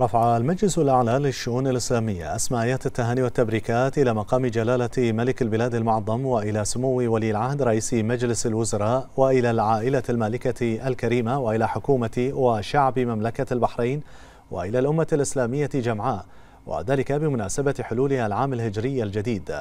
رفع المجلس الأعلى للشؤون الإسلامية أسماءات التهاني والتبريكات إلى مقام جلالة ملك البلاد المعظم وإلى سمو ولي العهد رئيس مجلس الوزراء وإلى العائلة المالكة الكريمة وإلى حكومة وشعب مملكة البحرين وإلى الأمة الإسلامية جمعاء وذلك بمناسبة حلول العام الهجري الجديد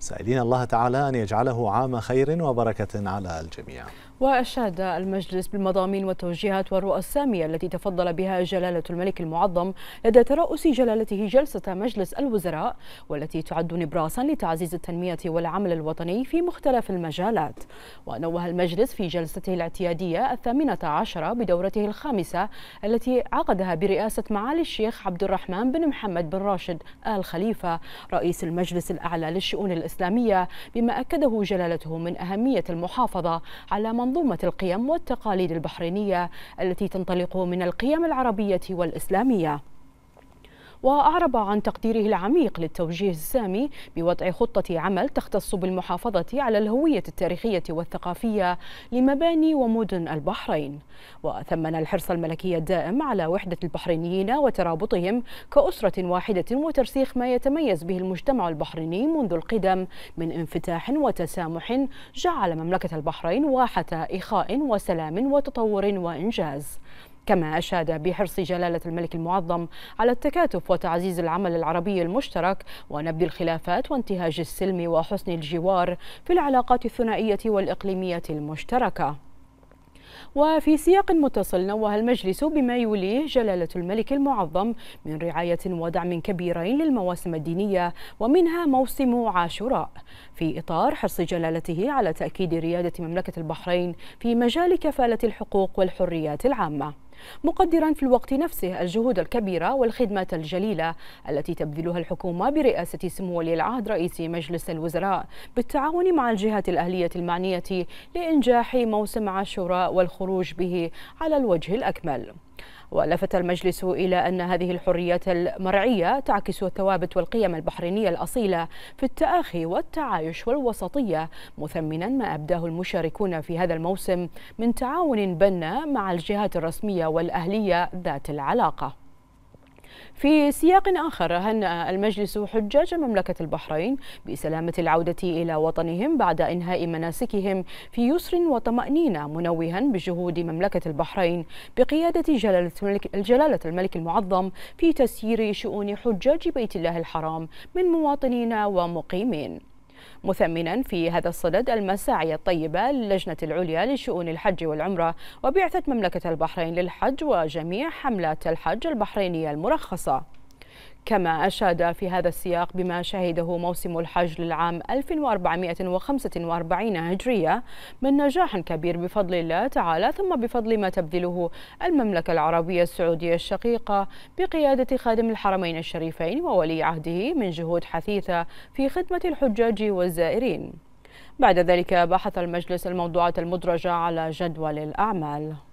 سائلين الله تعالى أن يجعله عام خير وبركة على الجميع وأشاد المجلس بالمضامين والتوجيهات والرؤى السامية التي تفضل بها جلالة الملك المعظم لدى ترأس جلالته جلسة مجلس الوزراء والتي تعد نبراسا لتعزيز التنمية والعمل الوطني في مختلف المجالات ونوه المجلس في جلسته الاعتيادية الثامنة عشرة بدورته الخامسة التي عقدها برئاسة معالي الشيخ عبد الرحمن بن محمد بن راشد آل خليفة رئيس المجلس الأعلى للشؤون الإسلامية الإسلامية بما أكده جلالته من أهمية المحافظة على منظومة القيم والتقاليد البحرينية التي تنطلق من القيم العربية والإسلامية وأعرب عن تقديره العميق للتوجيه السامي بوضع خطة عمل تختص بالمحافظة على الهوية التاريخية والثقافية لمباني ومدن البحرين وثمن الحرص الملكي الدائم على وحدة البحرينيين وترابطهم كأسرة واحدة وترسيخ ما يتميز به المجتمع البحريني منذ القدم من انفتاح وتسامح جعل مملكة البحرين واحة إخاء وسلام وتطور وإنجاز كما أشاد بحرص جلالة الملك المعظم على التكاتف وتعزيز العمل العربي المشترك ونبذ الخلافات وانتهاج السلم وحسن الجوار في العلاقات الثنائية والإقليمية المشتركة وفي سياق متصل نوه المجلس بما يوليه جلالة الملك المعظم من رعاية ودعم كبيرين للمواسم الدينية ومنها موسم عاشوراء في إطار حرص جلالته على تأكيد ريادة مملكة البحرين في مجال كفالة الحقوق والحريات العامة مقدرا في الوقت نفسه الجهود الكبيرة والخدمات الجليلة التي تبذلها الحكومة برئاسة سمو ولي العهد رئيس مجلس الوزراء بالتعاون مع الجهات الأهلية المعنية لإنجاح موسم عاشوراء والخروج به على الوجه الأكمل ولفت المجلس إلى أن هذه الحريات المرعية تعكس الثوابت والقيم البحرينية الأصيلة في التآخي والتعايش والوسطية مثمنا ما أبداه المشاركون في هذا الموسم من تعاون بناء مع الجهات الرسمية والأهلية ذات العلاقة في سياق آخر هنأ المجلس حجاج مملكة البحرين بسلامة العودة إلى وطنهم بعد إنهاء مناسكهم في يسر وطمأنينة منوها بجهود مملكة البحرين بقيادة جلالة الملك, المعظم في تسيير شؤون حجاج بيت الله الحرام من مواطنين ومقيمين مثمنا في هذا الصدد المساعي الطيبة للجنة العليا لشؤون الحج والعمرة وبعثة مملكة البحرين للحج وجميع حملات الحج البحرينية المرخصة كما أشاد في هذا السياق بما شهده موسم الحج للعام 1445 هجرية من نجاح كبير بفضل الله تعالى ثم بفضل ما تبذله المملكة العربية السعودية الشقيقة بقيادة خادم الحرمين الشريفين وولي عهده من جهود حثيثة في خدمة الحجاج والزائرين بعد ذلك بحث المجلس الموضوعات المدرجة على جدول الأعمال